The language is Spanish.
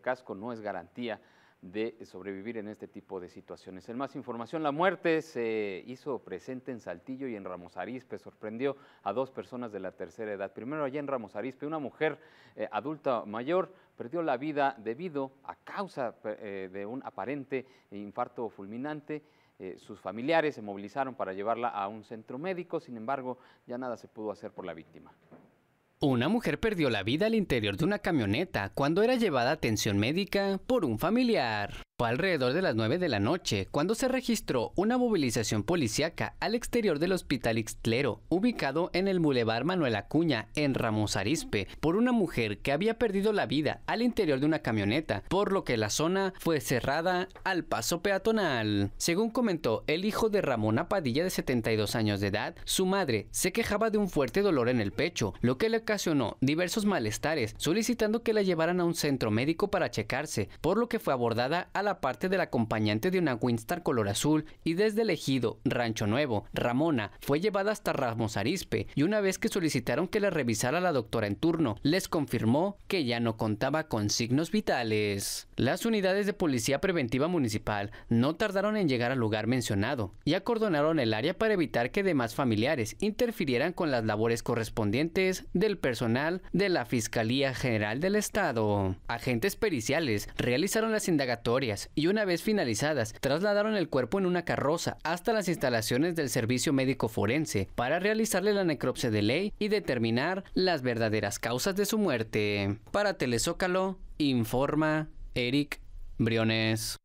casco no es garantía de sobrevivir en este tipo de situaciones. En más información, la muerte se hizo presente en Saltillo y en Ramos Arizpe Sorprendió a dos personas de la tercera edad. Primero allá en Ramos Arizpe una mujer eh, adulta mayor perdió la vida debido a causa eh, de un aparente infarto fulminante. Eh, sus familiares se movilizaron para llevarla a un centro médico, sin embargo, ya nada se pudo hacer por la víctima. Una mujer perdió la vida al interior de una camioneta cuando era llevada a atención médica por un familiar. Fue alrededor de las 9 de la noche cuando se registró una movilización policíaca al exterior del Hospital Ixtlero, ubicado en el Boulevard Manuel Acuña, en Ramos Arispe, por una mujer que había perdido la vida al interior de una camioneta, por lo que la zona fue cerrada al paso peatonal. Según comentó el hijo de Ramón Padilla de 72 años de edad, su madre se quejaba de un fuerte dolor en el pecho, lo que le ocasionó diversos malestares, solicitando que la llevaran a un centro médico para checarse, por lo que fue abordada a la parte del acompañante de una Winstar color azul y desde el ejido Rancho Nuevo, Ramona, fue llevada hasta Ramos Arispe y una vez que solicitaron que la revisara la doctora en turno, les confirmó que ya no contaba con signos vitales. Las unidades de policía preventiva municipal no tardaron en llegar al lugar mencionado y acordonaron el área para evitar que demás familiares interfirieran con las labores correspondientes del personal de la Fiscalía General del Estado. Agentes periciales realizaron las indagatorias y una vez finalizadas, trasladaron el cuerpo en una carroza hasta las instalaciones del Servicio Médico Forense para realizarle la necropsia de ley y determinar las verdaderas causas de su muerte. Para Telezócalo, informa Eric Briones.